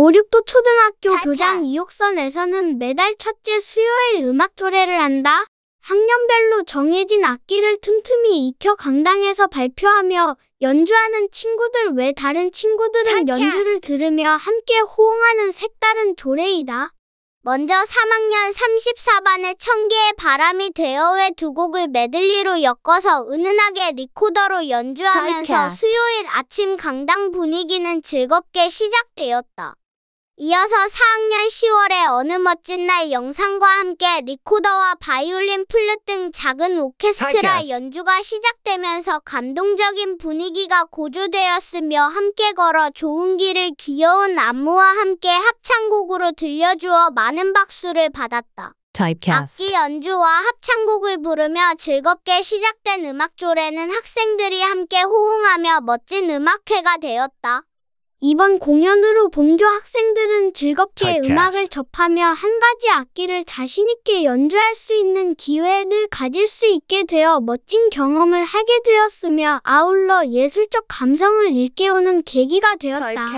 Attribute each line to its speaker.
Speaker 1: 5,6도 초등학교 교장 이옥선에서는 매달 첫째 수요일 음악 조례를 한다. 학년별로 정해진 악기를 틈틈이 익혀 강당에서 발표하며 연주하는 친구들 외 다른 친구들은
Speaker 2: 연주를
Speaker 3: 들으며 함께 호응하는 색다른 조례이다. 먼저 3학년 34반의 청기의 바람이 되어의 두 곡을 메들리로 엮어서 은은하게 리코더로 연주하면서 수요일 아침 강당 분위기는 즐겁게 시작되었다. 이어서 4학년 10월에 어느 멋진 날 영상과 함께 리코더와 바이올린, 플룻 등 작은 오케스트라 연주가 시작되면서 감동적인 분위기가 고조되었으며 함께 걸어 좋은 길을 귀여운 안무와 함께 합창곡으로 들려주어 많은 박수를 받았다. 악기 연주와 합창곡을 부르며 즐겁게 시작된 음악조례는 학생들이 함께 호응하며 멋진 음악회가 되었다. 이번 공연으로 본교 학생들은 즐겁게 음악을 접하며 한 가지 악기를
Speaker 1: 자신있게 연주할 수 있는 기회를 가질 수 있게 되어 멋진 경험을 하게 되었으며 아울러 예술적 감성을 일깨우는 계기가 되었다.